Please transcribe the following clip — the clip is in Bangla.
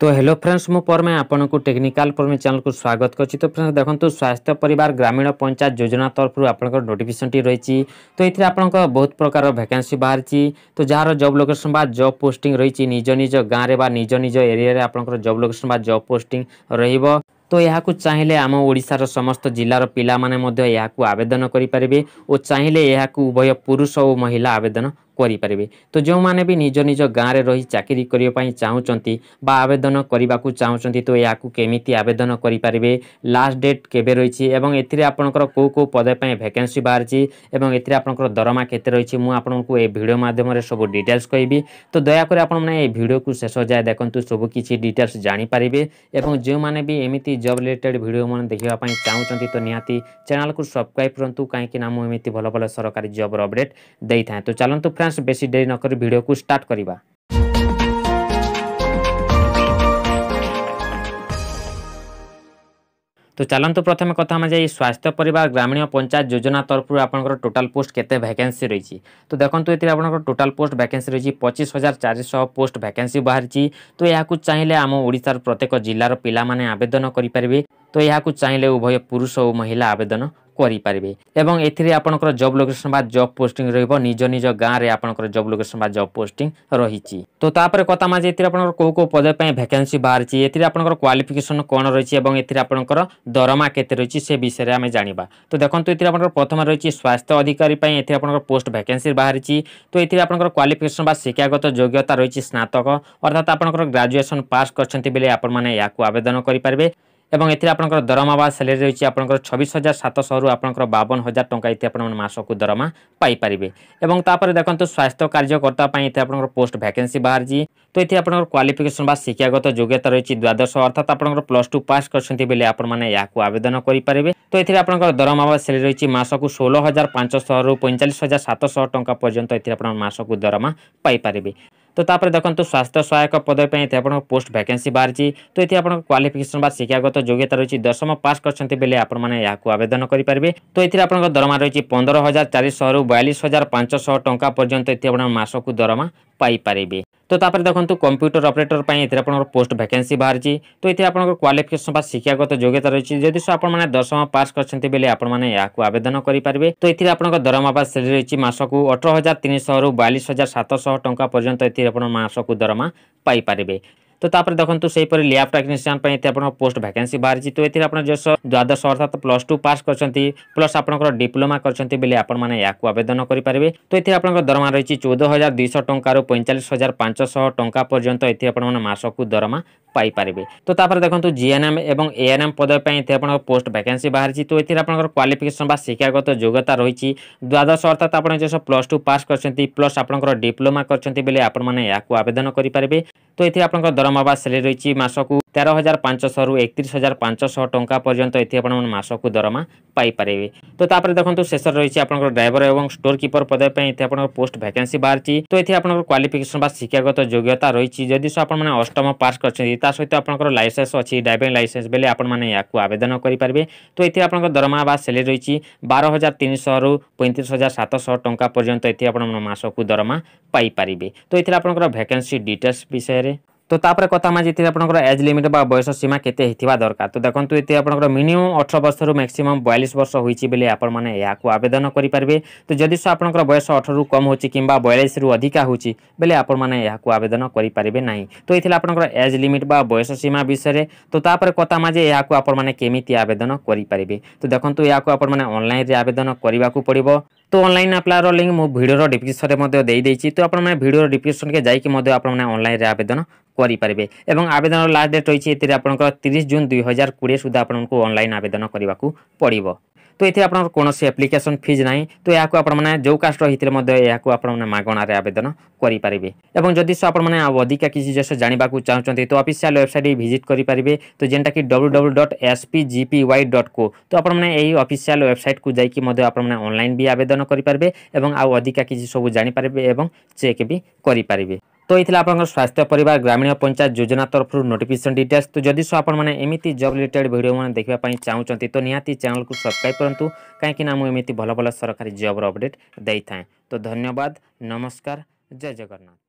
तो हेलो फ्रेंड्स मु परमे आपको टेक्निकाल परमे चैनल को स्वागत करছি তো फ्रेंड्स দেখন্তু স্বাস্থ্য পরিবার গ্রামীণ পঞ্চায়েত যোজনা তরফରୁ ଆପଣଙ୍କର নোটিফিকেশনটি ରହିଛି তো ଏଥିରେ ଆପଣଙ୍କର ବହୁତ ପ୍ରକାର ভ্যাকেন্সি ବାହାରିଛି তো ଯାହାର ଜବ୍ ଲୋକେସନ୍ ବା ଜବ୍ ପୋଷ୍ଟିଂ ରହିଛି ନିଜ ନିଜ ଗାଁରେ ବା ନିଜ ନିଜ ଏରିଆରେ ଆପଣଙ୍କର ଜବ୍ ଲୋକେସନ୍ ବା ଜବ୍ ପୋଷ୍ଟିଂ ରହିବ तो यहाँ चाहिए आम ओडार समस्त जिलार पिला आवेदन करेंगे और चाहिए यह उभय पुरुष और महिला आवेदन କରିପାରିବେ ତ ଯେଉଁମାନେ ବି ନିଜ ନିଜ ଗାଁରେ ରହି ଚାକିରି କରିବା ପାଇଁ ଚାହୁଁଛନ୍ତି ବା ଆବେଦନ କରିବାକୁ ଚାହୁଁଛନ୍ତି ତ ଏହାକୁ କେମିତି ଆବେଦନ କରିପାରିବେ ଲାଷ୍ଟ ଡେଟ୍ କେବେ ରହିଛି ଏବଂ ଏଥିରେ ଆପଣଙ୍କର କେଉଁ କେଉଁ ପଦ ପାଇଁ ଭ୍ୟାକେନ୍ସି ବାହାରିଛି ଏବଂ ଏଥିରେ ଆପଣଙ୍କର ଦରମା କେତେ ରହିଛି ମୁଁ ଆପଣଙ୍କୁ ଏ ଭିଡ଼ିଓ ମାଧ୍ୟମରେ ସବୁ ଡିଟେଲ୍ସ କହିବି ତ ଦୟାକରି ଆପଣମାନେ ଏ ଭିଡ଼ିଓକୁ ଶେଷ ଯାଏ ଦେଖନ୍ତୁ ସବୁ କିଛି ଡିଟେଲ୍ସ ଜାଣିପାରିବେ ଏବଂ ଯେଉଁମାନେ ବି ଏମିତି ଜବ୍ ରିଲେଟେଡ଼୍ ଭିଡ଼ିଓମାନେ ଦେଖିବା ପାଇଁ ଚାହୁଁଛନ୍ତି ତ ନିହାତି ଚ୍ୟାନେଲକୁ ସବସ୍କ୍ରାଇବ୍ କରନ୍ତୁ କାହିଁକିନା ମୁଁ ଏମିତି ଭଲ ଭଲ ସରକାରୀ ଜବ୍ର ଅପଡ଼େଟ୍ ଦେଇଥାଏ ତ ଚାଲନ୍ତୁ ଫ୍ରେଣ୍ଡ ফ্রেন্ডস বেশি দেরি নকরি ভিডিওকে স্টার্ট করা তো চালু প্রথমে কথা আমি যাই স্বাস্থ্য পরিবার গ্রামীণ পঞ্চায়েত যোজনা তরফর আপনার টোটাল পোস্ট কেতে ভ্যাকেন্সি রয়েছে তো দেখুন এতে আপনার টোটাল পোস্ট ভ্যাকেন্সি রয়েছে পঁচিশ হাজার চারিশ পোস্ট ভ্যাকেন্সি বাহারি তো এখন চাইলে আম ওড়শার প্রত্যেক জেলার পিলা মানে আবেদন করে তো এখন চাইলে উভয় পুরুষ ও মহিলা আবেদন କରିପାରିବେ ଏବଂ ଏଥିରେ ଆପଣଙ୍କର ଜବ୍ ଲୋକେସନ୍ ବା ଜବ୍ ପୋଷ୍ଟିଂ ରହିବ ନିଜ ନିଜ ଗାଁରେ ଆପଣଙ୍କର ଜବ୍ ଲୋକେସନ୍ ବା ଜବ୍ ପୋଷ୍ଟିଂ ରହିଛି ତ ତାପରେ କଥା ମାଝି ଏଥିରେ ଆପଣଙ୍କର କେଉଁ କେଉଁ ପଦ ପାଇଁ ଭ୍ୟାକେନ୍ସି ବାହାରିଛି ଏଥିରେ ଆପଣଙ୍କର କ୍ୱାଲିଫିକେସନ୍ କ'ଣ ରହିଛି ଏବଂ ଏଥିରେ ଆପଣଙ୍କର ଦରମା କେତେ ରହିଛି ସେ ବିଷୟରେ ଆମେ ଜାଣିବା ତ ଦେଖନ୍ତୁ ଏଥିରେ ଆପଣଙ୍କର ପ୍ରଥମେ ରହିଛି ସ୍ୱାସ୍ଥ୍ୟ ଅଧିକାରୀ ପାଇଁ ଏଥିରେ ଆପଣଙ୍କର ପୋଷ୍ଟ ଭ୍ୟାକେନ୍ସି ବାହାରିଛି ତ ଏଥିରେ ଆପଣଙ୍କର କ୍ୱାଲିଫିକେସନ୍ ବା ଶିକ୍ଷାଗତ ଯୋଗ୍ୟତା ରହିଛି ସ୍ନାତକ ଅର୍ଥାତ୍ ଆପଣଙ୍କର ଗ୍ରାଜୁଏସନ୍ ପାସ୍ କରିଛନ୍ତି ବେଲେ ଆପଣମାନେ ଏହାକୁ ଆବେଦନ କରିପାରିବେ এবং এতে আপনার দরমা বা স্যালারি রয়েছে আপনার ছবিশ হাজার সাতশহ আপনার বাবন হাজার টাকা এতে আপনার মাসক দরমা পাইপারে এবং তাপরে দেখুন স্বাস্থ্য কার্যকর্তা এতে আপনার পোস্ট ভ্যাকেন্সি বাহারি তো এতে আপনার কোয়ালিফিকেসন বা শিক্ষাগত যোগ্যতা রয়েছে দ্বাদশ অর্থাৎ আপনার প্লস টু পাস করছেন বলে আপনার এখন আবেদন করে পারে তো এতে আপনার দরমা বা স্যালারি রয়েছে মাসক ষোল হাজার পাঁচশহ পঁয়তাল্লিশ হাজার সাতশহ টাকা পর্যন্ত এতে আপনার মাসক দরমা পাইপারে তো তাপরে দেখন্তু স্বাস্থ্য সহায়ক পদ পাই এতে আপনার পোস্ট ভ্যাকেন্সি বাহারি তো এতে আপনার কোয়ালিফিকেসন বা শিক্ষাগত যোগ্যতা রয়েছে দশম পাস করছেন বেলে আপনার এখন আবেদন করে পারবে তো এতে আপনার দরমা রয়েছে পনেরো হাজার চারিশহ রু বয়াল্লিশ হাজার পাঁচশহ টঙ্কা পর্যন্ত এতে আপনার মাসক দরমা পাইপারে তো তাপরে দেখুন কম্পুটর অপরেটর পাই এতে আপনার পোস্ট ভ্যাকেন্সি বাহারি তো এতে আপনার কোয়ালিফিকেসন বা শিক্ষাগত যোগ্যতা রয়েছে যদি আপনার দশম পাস করছেন বেলে আপনার এখন আবেদন করে পারবে তো এতে আপনার দরমা বা স্যালারি রয়েছে মাসক অঠর হাজার তিনশহ রু বয়াল্লিশ হাজার সাতশহ টঙ্কা পর্যন্ত এতে ଆପଣ ମାସକୁ ଦରମା ପାଇପାରିବେ তো তাপরে দেখুন সেইপরি ল্যাବ୍ টেକ୍নিସିଆନ୍ ପାଇଁ ଏତେ ଆପଣଙ୍କ ପୋଷ୍ଟ ଭ୍ୟାକେନ୍ସି ବାହାରିଛି ତ ଏଥିରେ ଆପଣ ଯେଉଁ ଦ୍ୱାଦଶ ଅର୍ଥାତ ପ୍ଲସ୍ ଟୁ ପାସ୍ କରିଛନ୍ତି ପ୍ଲସ୍ ଆପଣଙ୍କର ଡିପ୍ଲୋମା କରିଛନ୍ତି ବୋଲି ଆପଣମାନେ ଏହାକୁ ଆବେଦନ କରିପାରିବେ ତ ଏଥିରେ ଆପଣଙ୍କ ଦରମା ରହିଛି ଚଉଦ ହଜାର ଦୁଇଶହ ଟଙ୍କାରୁ ପଇଁଚାଳିଶ ହଜାର ପାଞ୍ଚଶହ ଟଙ୍କା ପର୍ଯ୍ୟନ୍ତ ଏଥିରେ ଆପଣମାନେ ମାସକୁ ଦରମା ପାଇପାରିବେ ତ ତାପରେ ଦେଖନ୍ତୁ ଜିଏନ୍ଏମ୍ ଏବଂ ଏଏନ୍ଏମ୍ ପଦବୀ ପାଇଁ ଏଥିରେ ଆପଣଙ୍କ ପୋଷ୍ଟ ଭ୍ୟାକେନ୍ସି ବାହାରିଛି ତ ଏଥିରେ ଆପଣଙ୍କର କ୍ୱାଲିଫିକେସନ୍ ବା ଶିକ୍ଷାଗତ ଯୋଗ୍ୟତା ରହିଛି ଦ୍ୱାଦଶ ଅର୍ଥାତ ଆପଣ ଯେଉଁ ପ୍ଲସ୍ ଟୁ ପାସ୍ କରିଛନ୍ତି ପ୍ଲସ୍ ଆପଣଙ୍କର ଡିପ୍ଲୋମା କରିଛନ୍ତି ବୋଲି ଆପଣମାନେ ଏହାକୁ ଆବେଦନ କରିପାରିବେ ତ ଏଥିରେ ଆପଣଙ୍କ ଦରମା ଦରମା ସେଲେରି ରହିଛି ମାସକୁ তের হাজার পাঁচশরু একত্রিশ হাজার পাঁচশ টঙ্কা পর্যন্ত এটি আপনার মাসক দরমা পাইপারে তো তাপরে দেখুন শেষে রয়েছে আপনার ড্রাইভর এবং স্টোর কিপর পদে এটি আপনার পোস্ট ভ্যাকেন্সি বাহারি তো এটি আপনার কোয়ালিফিকেসন বা শিক্ষাগত যোগ্যতা রয়েছে যদি আপনার অষ্টম পাস করছেন তা সহ আপনার লাইসেন্স অছি ড্রাইভিং লাইসেন্স বেলে আপনার ইয়াকু আবেদন করে পারবে তো এটি আপনার দরমা বা সেলেরি রয়েছে বার হাজার তিনশরু পঁয়ত্রিশ হাজার সাতশহ টঙ্কা পর্যন্ত এটি আপনার মাসক দরমা পাইপারে তো এটি আপনার ভ্যাকেন্সি ডিটেলস বিষয়ে তো তাপরে কথা মাঝে এতে আপনার এজ লিমিট বা বয়স সীমা কেতে হওয়া দরকার তো দেখুন এতে আপনার মিনিমম অঠর বর্ষর ম্যাক্সিমম বয়ালিশ বর্ষ হয়েছে বলে আপন মানে আবেদন করে পারবে তো যদি আপনার বয়স অঠর কম হচ্ছে কিংবা বয়ালিশ রু অধিকা হচ্ছে বেলে আপন মানে আবেদন করে পারবে না তো এই আপনার এজ লিমিট বা বয়স সীমা বিষয়ে তো তাপরে কথা মাঝে আপন মানে কেমিতি আবেদন করে পারবে তো দেখুন আপন মানে অনলাইনে আবেদন করা পড়ব তো অনলাইন আপ্লাইর লিঙ্ক মো ভিডিওর ডিসক্রিপশনে দিয়ে দিয়েছি তো আপনার ভিডিওর ডিসক্রিপশনকে যাই আপনার অনলাইনে আবেদন କରିପାରିବେ ଏବଂ ଆବେଦନର ଲାଷ୍ଟ ଡେଟ୍ ରହିଛି ଏଥିରେ ଆପଣଙ୍କର ତିରିଶ ଜୁନ୍ ଦୁଇ ହଜାର କୋଡ଼ିଏ ସୁଦ୍ଧା ଆପଣଙ୍କୁ ଅନଲାଇନ୍ ଆବେଦନ କରିବାକୁ ପଡ଼ିବ তো এতে আপনার কোণী আপ্লিকেসন ফিজ না তো এখন আপনার যে কাস্টর হয়েছে এখন আপনার মাগণার আবেদন করে পারে এবং যদি আপনার অধিকা কিছু জিনিস জাঁয়া চাহুন তো অফিসিয়াল ওয়েবসাইট ভিজিট করে পারে তো যেটা কি W W dot SPGPY dot co তো আপনার এই অফিসিয়াল ওয়েবসাইট কু যাই আপনার অনলাইন বি আবেদন করে পারে এবং আধিকা কিছু সব জাঁপারে এবং চেক বি করে পারে तो ये आप स्वास्थ्य परिवार ग्रामीण पंचायत योजना तरफ़ नोटिफिकेसन डिटेल्स तो जदि आपने एमती जब रिलेटेड भिड मैंने देखापी चाहूँ तो निहाती चैनल को सब्सक्राइब करूँ कहीं मुझे भल भल सरकारी जब्र अपडेट दे थाएँ तो धन्यवाद नमस्कार जय जगन्नाथ